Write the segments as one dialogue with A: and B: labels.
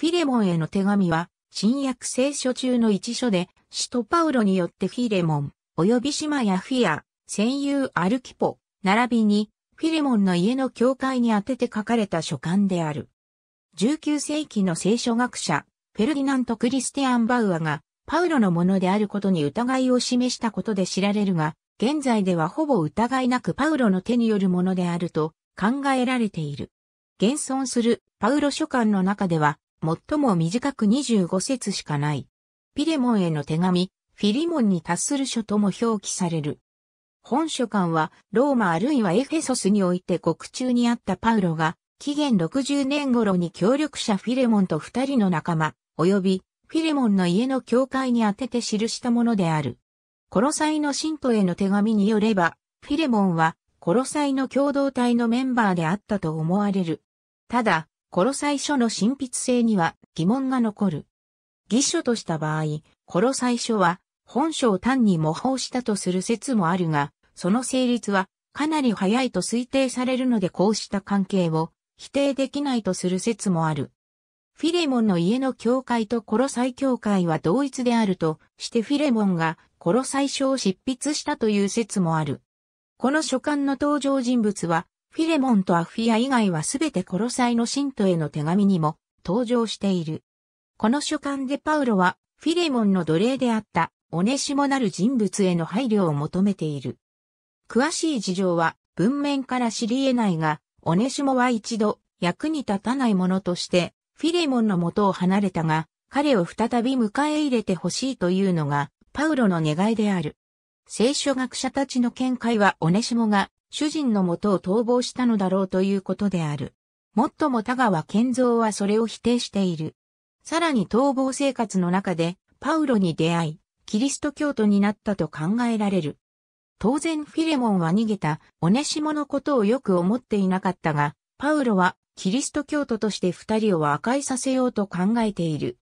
A: フィレモンへの手紙は、新約聖書中の一書で、使徒パウロによってフィレモン、及び島やフィア、戦友アルキポ、並びに、フィレモンの家の教会に宛てて書かれた書簡である。19世紀の聖書学者、フェルディナント・クリスティアン・バウアが、パウロのものであることに疑いを示したことで知られるが、現在ではほぼ疑いなくパウロの手によるものであると考えられている。現存するパウロ書簡の中では、最も短く25節しかない。ピレモンへの手紙、フィリモンに達する書とも表記される。本書館は、ローマあるいはエフェソスにおいて獄中にあったパウロが、紀元60年頃に協力者フィレモンと二人の仲間、及び、フィレモンの家の教会に宛てて記したものである。コロサイの信徒への手紙によれば、フィレモンは、コロサイの共同体のメンバーであったと思われる。ただ、コロサイ書の神筆性には疑問が残る。義書とした場合、コロサイ書は本書を単に模倣したとする説もあるが、その成立はかなり早いと推定されるのでこうした関係を否定できないとする説もある。フィレモンの家の教会とコロサイ教会は同一であるとしてフィレモンがコロサイ書を執筆したという説もある。この書簡の登場人物はフィレモンとアフィア以外はすべてコロサイの信徒への手紙にも登場している。この書簡でパウロはフィレモンの奴隷であったオネシモなる人物への配慮を求めている。詳しい事情は文面から知り得ないが、オネシモは一度役に立たないものとしてフィレモンの元を離れたが、彼を再び迎え入れてほしいというのがパウロの願いである。聖書学者たちの見解はオネシモが主人のもとを逃亡したのだろうということである。もっとも田川健三はそれを否定している。さらに逃亡生活の中でパウロに出会い、キリスト教徒になったと考えられる。当然フィレモンは逃げたオネシモのことをよく思っていなかったが、パウロはキリスト教徒として二人を和解させようと考えている。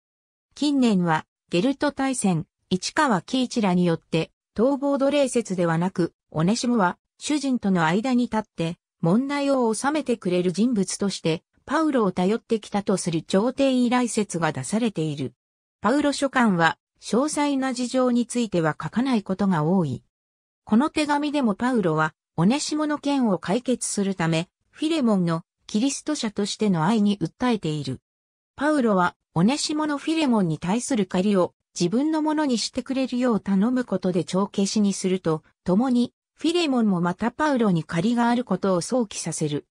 A: 近年はゲルト大戦、市川喜一らによって逃亡奴隷説ではなく、オネシモは主人との間に立って、問題を収めてくれる人物として、パウロを頼ってきたとする朝廷依頼説が出されている。パウロ書簡は、詳細な事情については書かないことが多い。この手紙でもパウロは、オネシモの件を解決するため、フィレモンのキリスト者としての愛に訴えている。パウロは、オネシモのフィレモンに対する借りを自分のものにしてくれるよう頼むことで帳消しにすると、共にフィレモンもまたパウロに借りがあることを想起させる。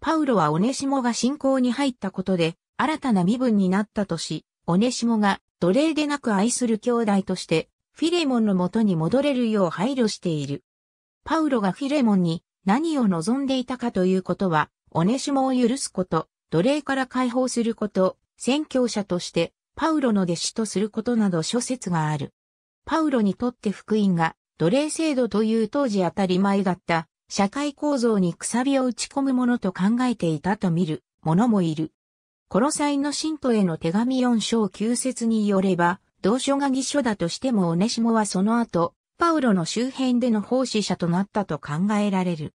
A: パウロはオネシモが信仰に入ったことで、新たな身分になったとし、オネシモが奴隷でなく愛する兄弟として、フィレモンの元に戻れるよう配慮している。パウロがフィレモンに何を望んでいたかということは、オネシモを許すこと、奴隷から解放すること、宣教者として、パウロの弟子とすることなど諸説がある。パウロにとって福音が奴隷制度という当時当たり前だった社会構造にくさびを打ち込むものと考えていたと見る者もいる。コロサイの信徒への手紙4章9節によれば、同書が偽書だとしてもオネシモはその後、パウロの周辺での奉仕者となったと考えられる。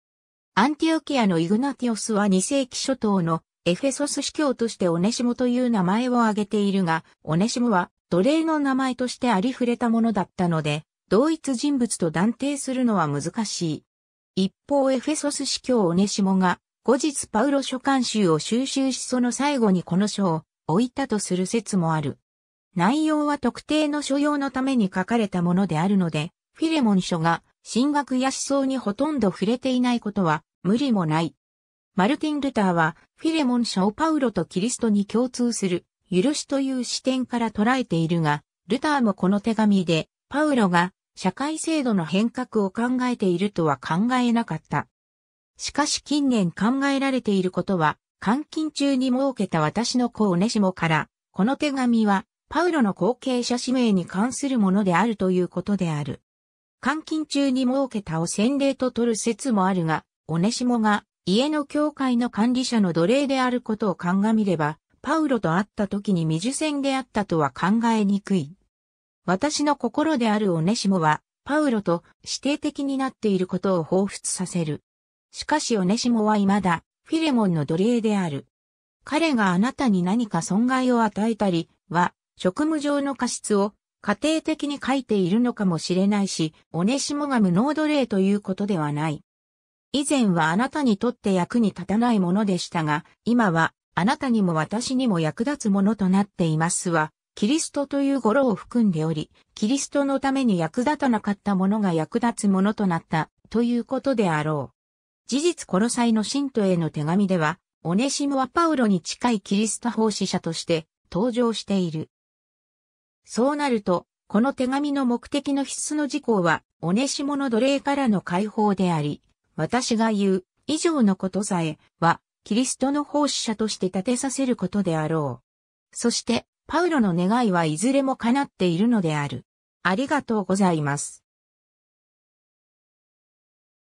A: アンティオキアのイグナティオスは2世紀初頭のエフェソス司教としてオネシモという名前を挙げているが、オネシモは奴隷の名前としてありふれたものだったので、同一人物と断定するのは難しい。一方エフェソス司教オネシモが、後日パウロ書簡集を収集しその最後にこの書を置いたとする説もある。内容は特定の所用のために書かれたものであるので、フィレモン書が神学や思想にほとんど触れていないことは無理もない。マルティン・ルターはフィレモン書をパウロとキリストに共通する許しという視点から捉えているが、ルターもこの手紙でパウロが社会制度の変革を考えているとは考えなかった。しかし近年考えられていることは、監禁中に設けた私の子オネシモから、この手紙は、パウロの後継者指名に関するものであるということである。監禁中に設けたを先例と取る説もあるが、オネシモが家の教会の管理者の奴隷であることを鑑みれば、パウロと会った時に未受選であったとは考えにくい。私の心であるオネシモは、パウロと指定的になっていることを彷彿させる。しかしオネシモは未だ、フィレモンの奴隷である。彼があなたに何か損害を与えたり、は、職務上の過失を、家庭的に書いているのかもしれないし、オネシモが無能奴隷ということではない。以前はあなたにとって役に立たないものでしたが、今はあなたにも私にも役立つものとなっていますわ。キリストという語呂を含んでおり、キリストのために役立たなかったものが役立つものとなったということであろう。事実コロサイの信徒への手紙では、オネシムはパウロに近いキリスト奉仕者として登場している。そうなると、この手紙の目的の必須の事項は、オネシモの奴隷からの解放であり、私が言う、以上のことさえ、は、キリストの奉仕者として立てさせることであろう。そして、パウロの願いはいずれも叶っているのである。ありがとうございます。